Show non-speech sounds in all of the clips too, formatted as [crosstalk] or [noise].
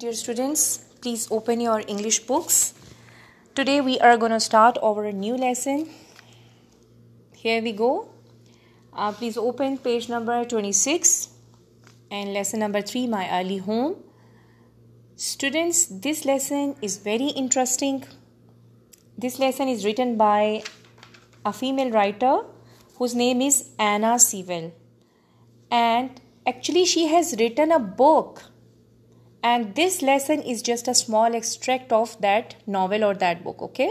Dear students, please open your English books. Today we are going to start our new lesson. Here we go. Uh, please open page number 26 and lesson number 3 My Early Home. Students, this lesson is very interesting. This lesson is written by a female writer whose name is Anna Sewell. And actually, she has written a book and this lesson is just a small extract of that novel or that book okay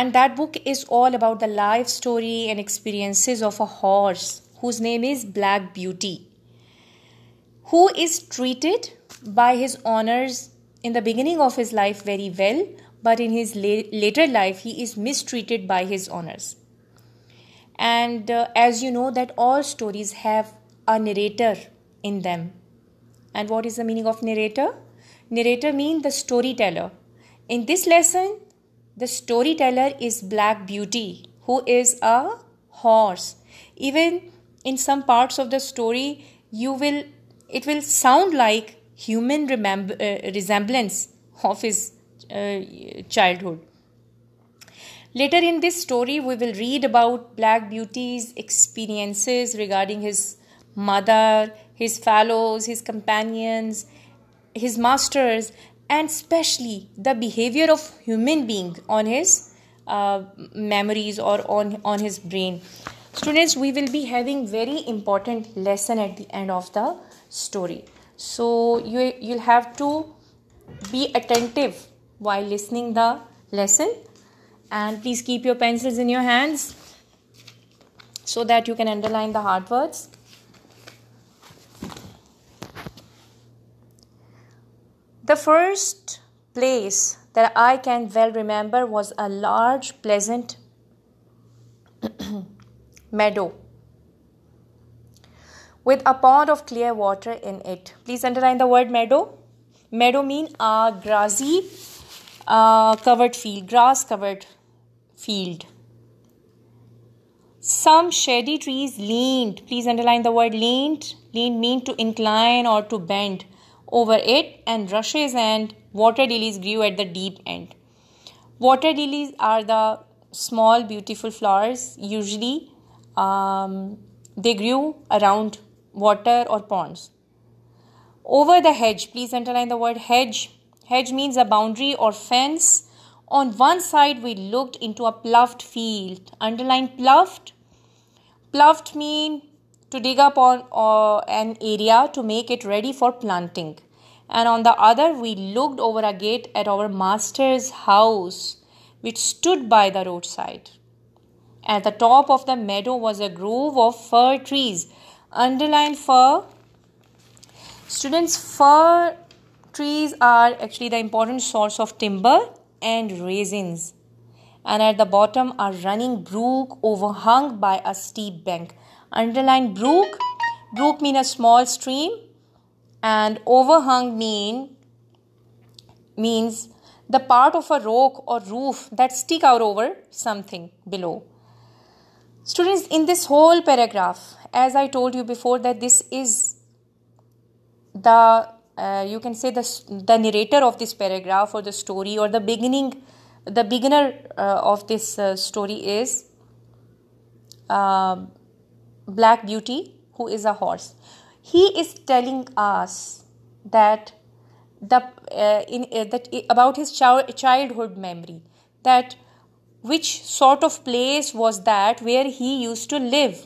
and that book is all about the life story and experiences of a horse whose name is black beauty who is treated by his owners in the beginning of his life very well but in his la- later life he is mistreated by his owners. and uh, as you know that all stories have a narrator in them and what is the meaning of narrator? Narrator means the storyteller. In this lesson, the storyteller is Black Beauty, who is a horse. Even in some parts of the story, you will it will sound like human uh, resemblance of his uh, childhood. Later in this story, we will read about Black Beauty's experiences regarding his mother, his fellows, his companions, his masters, and especially the behavior of human being on his uh, memories or on, on his brain. Students, we will be having very important lesson at the end of the story. So you you'll have to be attentive while listening the lesson and please keep your pencils in your hands so that you can underline the hard words The first place that I can well remember was a large, pleasant [clears throat] meadow with a pond of clear water in it. Please underline the word meadow. Meadow mean a grassy uh, covered field, grass covered field. Some shady trees leaned. Please underline the word leaned. Leaned mean to incline or to bend over it, and rushes and water lilies grew at the deep end. Water lilies are the small, beautiful flowers. Usually, um, they grew around water or ponds. Over the hedge, please underline the word hedge. Hedge means a boundary or fence. On one side, we looked into a ploughed field. Underline ploughed. Ploughed mean to dig up on uh, an area to make it ready for planting. And on the other, we looked over a gate at our master's house, which stood by the roadside. At the top of the meadow was a grove of fir trees. underlined fir. Students, fir trees are actually the important source of timber and raisins. And at the bottom, a running brook overhung by a steep bank. Underline brook. Brook mean a small stream and overhung mean means the part of a rock or roof that stick out over something below. Students, in this whole paragraph, as I told you before, that this is the uh, you can say the the narrator of this paragraph or the story or the beginning, the beginner uh, of this uh, story is uh, Black Beauty, who is a horse. He is telling us that the uh, in uh, that uh, about his ch- childhood memory that which sort of place was that where he used to live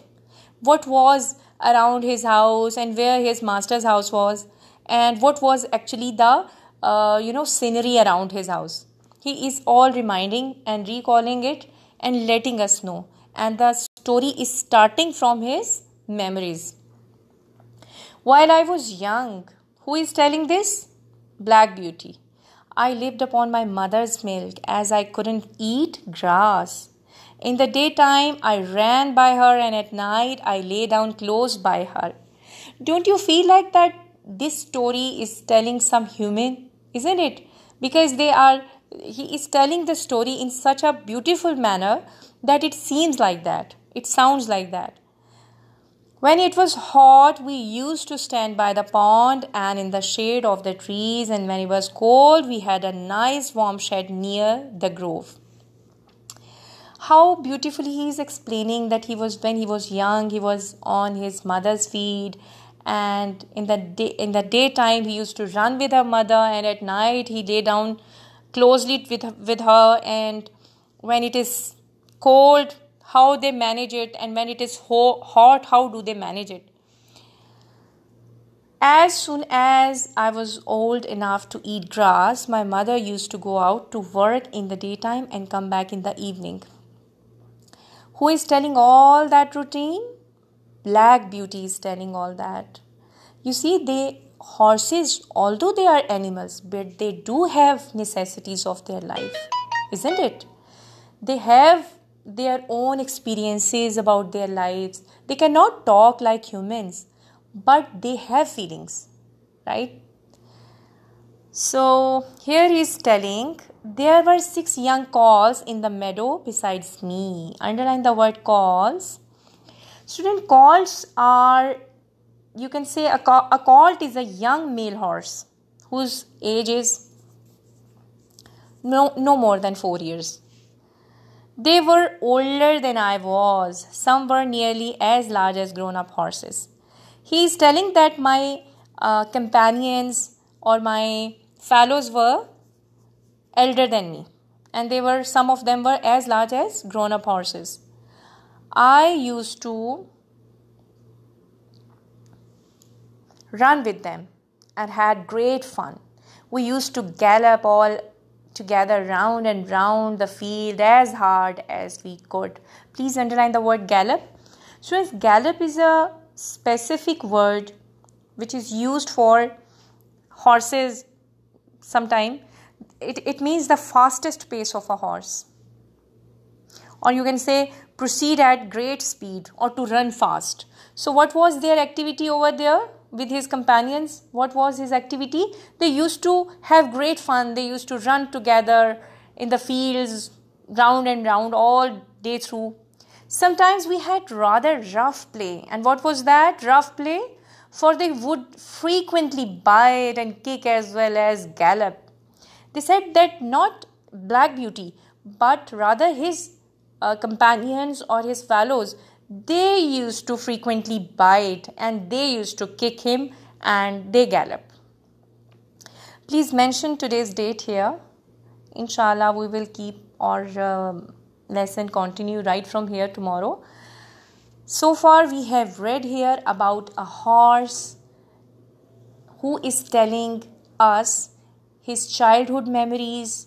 what was around his house and where his master's house was and what was actually the uh, you know scenery around his house he is all reminding and recalling it and letting us know and the story is starting from his memories. While I was young, who is telling this? Black Beauty. I lived upon my mother's milk as I couldn't eat grass. In the daytime, I ran by her, and at night, I lay down close by her. Don't you feel like that this story is telling some human, isn't it? Because they are, he is telling the story in such a beautiful manner that it seems like that. It sounds like that. When it was hot, we used to stand by the pond and in the shade of the trees, and when it was cold, we had a nice warm shed near the grove. How beautifully he is explaining that he was when he was young, he was on his mother's feed, and in the day, in the daytime he used to run with her mother, and at night he lay down closely with with her, and when it is cold, how they manage it and when it is ho- hot how do they manage it as soon as I was old enough to eat grass, my mother used to go out to work in the daytime and come back in the evening. Who is telling all that routine? Black Beauty is telling all that. You see, they horses, although they are animals, but they do have necessities of their life, isn't it? They have their own experiences about their lives. They cannot talk like humans, but they have feelings, right? So here he's telling there were six young calls in the meadow besides me. Underline the word calls. Student calls are, you can say, a, a colt is a young male horse whose age is no, no more than four years they were older than I was. Some were nearly as large as grown up horses. He is telling that my uh, companions or my fellows were elder than me and they were some of them were as large as grown up horses i used to run with them and had great fun we used to gallop all together round and round the field as hard as we could. Please underline the word gallop. So, if gallop is a specific word which is used for horses sometime. It, it means the fastest pace of a horse. Or you can say proceed at great speed or to run fast. So, what was their activity over there? with his companions. What was his activity? They used to have great fun. They used to run together in the fields, round and round, all day through. Sometimes we had rather rough play. And what was that rough play? For they would frequently bite and kick as well as gallop. They said that not Black Beauty, but rather his uh, companions or his fellows they used to frequently bite and they used to kick him and they gallop. Please mention today's date here. Inshallah, we will keep our um, lesson continue right from here tomorrow. So far, we have read here about a horse who is telling us his childhood memories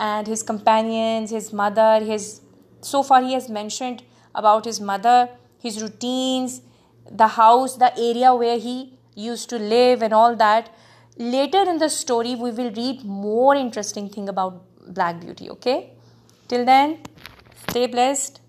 and his companions, his mother, his so far he has mentioned about his mother, his routines, the house, the area where he used to live, and all that. Later in the story, we will read more interesting thing about Black Beauty, okay? Till then, stay blessed.